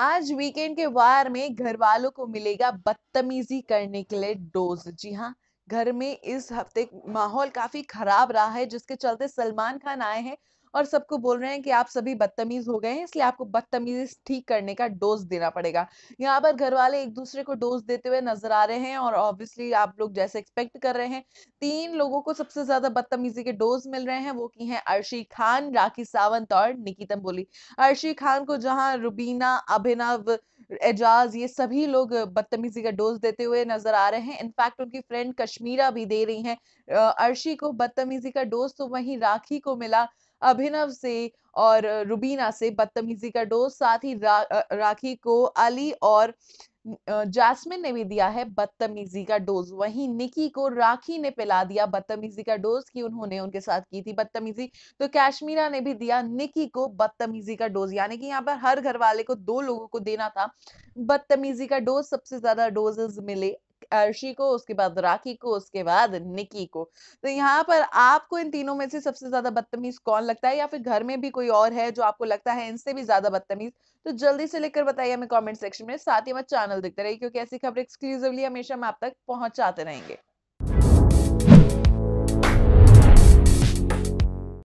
आज वीकेंड के वार में घर वालों को मिलेगा बदतमीजी करने के लिए डोज जी हाँ घर में इस हफ्ते माहौल काफी खराब रहा है जिसके चलते सलमान खान आए हैं और सबको बोल रहे हैं कि आप सभी बदतमीज हो गए हैं इसलिए आपको बदतमीजी ठीक करने का डोज देना पड़ेगा यहाँ पर घर वाले एक दूसरे को डोज देते हुए नजर आ रहे हैं और ऑब्वियसली आप लोग जैसे एक्सपेक्ट कर रहे हैं तीन लोगों को सबसे ज्यादा बदतमीजी के डोज मिल रहे हैं वो की हैं अर्शी खान राखी सावंत और निकितम बोली अर्शी खान को जहाँ रुबीना अभिनव एजाज ये सभी लोग बदतमीजी का डोज देते हुए नजर आ रहे हैं इनफैक्ट उनकी फ्रेंड कश्मीरा भी दे रही हैं अर्शी को बदतमीजी का डोज तो वहीं राखी को मिला अभिनव से और रुबीना से बदतमीजी का डोज साथ ही रा, राखी को अली और जासमिन ने भी दिया है बदतमीजी का डोज वहीं निकी को राखी ने पिला दिया बदतमीजी का डोज कि उन्होंने उनके साथ की थी बदतमीजी तो कैश्मीरा ने भी दिया निकी को बदतमीजी का डोज यानी कि यहाँ पर हर घर वाले को दो लोगों को देना था बदतमीजी का डोज सबसे ज्यादा डोजेस मिले अर्शी को उसके बाद राखी को उसके बाद निकी को तो यहाँ पर आपको इन तीनों में से सबसे ज्यादा बदतमीज कौन लगता है या फिर घर में भी कोई और है जो आपको लगता है इनसे भी ज्यादा बदतमीज तो जल्दी से लेकर बताइए हमें कॉमेंट सेक्शन में साथ ही हमारे चैनल देखते रहिए क्योंकि ऐसी खबर एक्सक्लूसिवली हमेशा हम आप तक पहुंचाते रहेंगे